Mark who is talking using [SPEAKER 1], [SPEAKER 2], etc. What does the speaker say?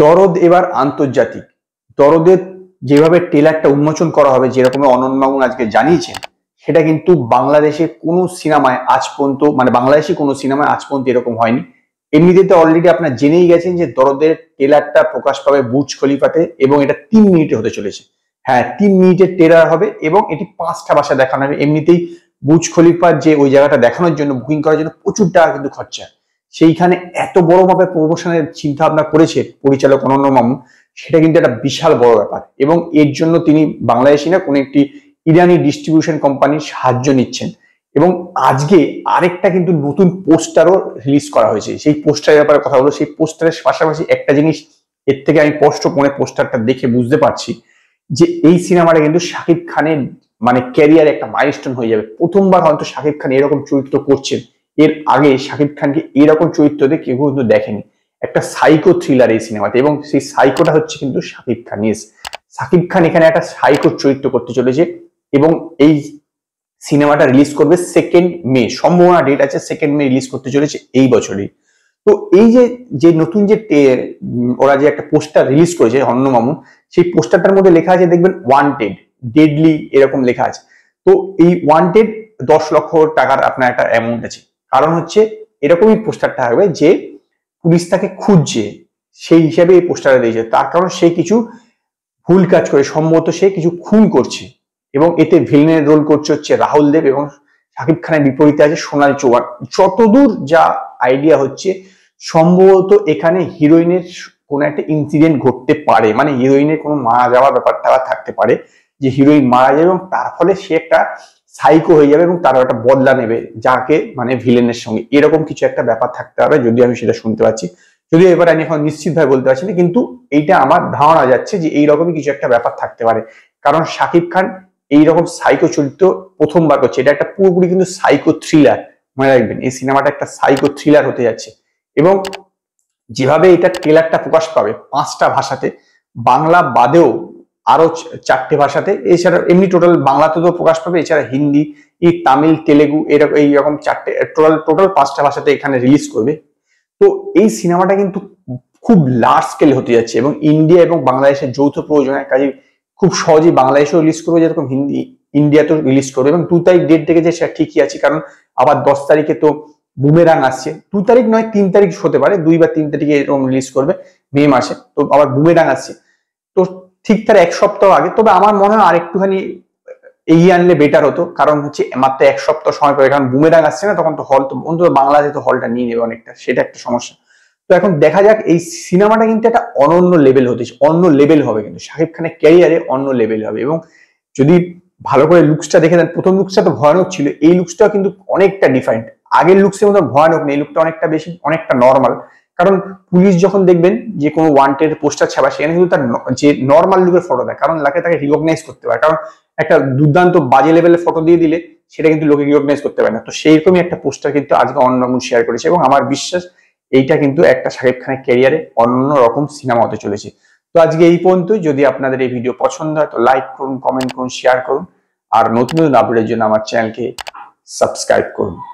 [SPEAKER 1] দরদ এবার আন্তর্জাতিক দরদের যেভাবে টেলারটা উন্মোচন করা হবে যেরকম অনন্যবাবু আজকে জানিয়েছেন সেটা কিন্তু বাংলাদেশে কোনো সিনেমায় আজ পর্যন্ত মানে বাংলাদেশে কোনো সিনেমায় আজ পর্যন্ত এরকম হয়নি এমনিতে তো অলরেডি আপনার জেনেই গেছেন যে দরদের টেলারটা প্রকাশ পাবে বুজ খলিফাতে এবং এটা তিন মিনিটে হতে চলেছে হ্যাঁ তিন মিনিটের টেলার হবে এবং এটি পাঁচটা বাসা দেখানো হবে এমনিতেই বুজ খলিফার যে ওই জায়গাটা দেখানোর জন্য বুকিং করার জন্য প্রচুর টাকা কিন্তু খরচা সেইখানে এত বড় প্রমোশনের চিন্তা ভাবনা করেছে পরিচালক অনন্য মামুন সেটা কিন্তু একটা বিশাল বড় ব্যাপার এবং এর জন্য তিনি বাংলাদেশে না কোনো একটি ইরানি ডিস্ট্রিবিউশন কোম্পানির সাহায্য নিচ্ছেন এবং আজকে আরেকটা কিন্তু নতুন পোস্টারও রিলিজ করা হয়েছে সেই পোস্টারের ব্যাপারে কথা হলো সেই পোস্টারের পাশাপাশি একটা জিনিস এর থেকে আমি স্পষ্ট মনে পোস্টারটা দেখে বুঝতে পারছি যে এই সিনেমাটা কিন্তু শাকিব খানের মানে ক্যারিয়ার একটা মাইলস্টোন হয়ে যাবে প্রথমবার হয়তো শাকিব খান এরকম চরিত্র করছেন এর আগে শাকিব খানকে এরকম চরিত্রতে কেউ কিন্তু দেখেনি একটা সাইকো থ্রিলার এই সিনেমাতে এবং সেই সাইকোটা হচ্ছে কিন্তু শাকিব খান ইস শাকিব খান এখানে একটা সাইকো চরিত্র করতে চলেছে এবং এই সিনেমাটা রিলিজ করবে সেকেন্ড মে সম্ভাবনা ডেট আছে সেকেন্ড মে রিলিজ করতে চলেছে এই বছরই তো এই যে যে নতুন যে ওরা যে একটা পোস্টার রিলিজ করেছে অন্য মামুন সেই পোস্টারটার মধ্যে লেখা আছে দেখবেন ওয়ান্টেড ডেডলি এরকম লেখা আছে তো এই ওয়ান্টেড দশ লক্ষ টাকার আপনার একটা অ্যামাউন্ট আছে কারণ হচ্ছে এরকমই পোস্টারটা থাকবে যে পুলিশ তাকে খুঁজছে সেই হিসাবে এই পোস্টারটা দিয়েছে তার কারণ সে কিছু ভুল কাজ করে সম্ভবত সে কিছু খুন করছে এবং এতে ভিলেনের রোল করছে হচ্ছে রাহুল দেব এবং শাকিব খানের বিপরীতে আছে সোনাল চৌহান যতদূর যা আইডিয়া হচ্ছে সম্ভবত এখানে হিরোইনের কোন একটা ইনসিডেন্ট ঘটতে পারে মানে হিরোইনের কোনো মারা যাওয়ার ব্যাপারটা থাকতে পারে যে হিরোইন মারা যায় এবং তার ফলে সে একটা সাইকো হয়ে যাবে এবং তারা একটা বদলা নেবে যাকে মানে ভিলেনের সঙ্গে এরকম কিছু একটা ব্যাপার থাকতে হবে যদি আমি সেটা শুনতে পাচ্ছি যদিও এবার আমি এখন নিশ্চিতভাবে বলতে পারছি না কিন্তু এইটা আমার ধারণা যাচ্ছে যে এইরকমই কিছু একটা ব্যাপার থাকতে পারে কারণ শাকিব খান এইরকম সাইকো চরিত্র প্রথমবার করছে এটা একটা পুরোপুরি কিন্তু সাইকো থ্রিলার মনে রাখবেন এই সিনেমাটা একটা সাইকো থ্রিলার হতে যাচ্ছে এবং যেভাবে এটা ট্রেলারটা প্রকাশ পাবে পাঁচটা ভাষাতে বাংলা বাদেও আরও চারটে ভাষাতে এছাড়া এমনি টোটাল বাংলাতে তো প্রকাশ পাবে এছাড়া হিন্দি ই তামিল তেলেগু এরকম এইরকম চারটে টোটাল টোটাল পাঁচটা ভাষাতে এখানে রিলিজ করবে তো এই সিনেমাটা কিন্তু খুব লার্জ স্কেল হতে যাচ্ছে এবং ইন্ডিয়া এবং বাংলাদেশের যৌথ প্রয়োজনে কাজে খুব সহজেই বাংলাদেশেও রিলিজ করবে যেরকম হিন্দি ইন্ডিয়াতেও রিলিজ করবে এবং দু তারিখ ডেট দেখেছে সেটা ঠিকই আছে কারণ আবার দশ তারিখে তো বুমেরাং আসছে দু তারিখ নয় তিন তারিখ হতে পারে দুই বা তিন তারিখে এরকম রিলিজ করবে মে মাসে তো আবার বুমেরাং আসছে ঠিক তার এক সপ্তাহ আগে তবে আমার মনে হয় আর একটুখানি এগিয়ে আনলে বেটার হতো কারণ হচ্ছে মাত্র এক সপ্তাহ সময় পরে কারণ বুমেরাং আসছে না তখন তো হল তো অন্তত বাংলাদেশে তো হলটা নিয়ে নেবে অনেকটা সেটা একটা সমস্যা তো এখন দেখা যাক এই সিনেমাটা কিন্তু একটা অনন্য লেভেল হতে অন্য লেভেল হবে কিন্তু শাকিব খানের ক্যারিয়ারে অন্য লেভেল হবে এবং যদি ভালো করে লুকসটা দেখে দেন প্রথম লুকসটা তো ভয়ানক ছিল এই লুকসটাও কিন্তু অনেকটা ডিফারেন্ট আগের লুকসের মতো ভয়ানক নেই লুকটা অনেকটা বেশি অনেকটা নর্মাল কারণ পুলিশ যখন দেখবেন যে কোনো ওয়ান্টেড পোস্টার ছাপা সেখানে কিন্তু তার যে নর্মাল লুকের ফটো দেয় কারণ লাগে তাকে রিকগনাইজ করতে পারে কারণ একটা দুর্দান্ত বাজে লেভেলের ফটো দিয়ে দিলে সেটা কিন্তু লোকে রিকগনাইজ করতে পারে না তো সেইরকমই একটা পোস্টার কিন্তু আজকে রকম শেয়ার করেছে এবং আমার বিশ্বাস এইটা কিন্তু একটা শাকিব খানের ক্যারিয়ারে অন্য রকম সিনেমা হতে চলেছে তো আজকে এই পর্যন্ত যদি আপনাদের এই ভিডিও পছন্দ হয় তো লাইক করুন কমেন্ট করুন শেয়ার করুন আর নতুন নতুন আপডেটের জন্য আমার চ্যানেলকে সাবস্ক্রাইব করুন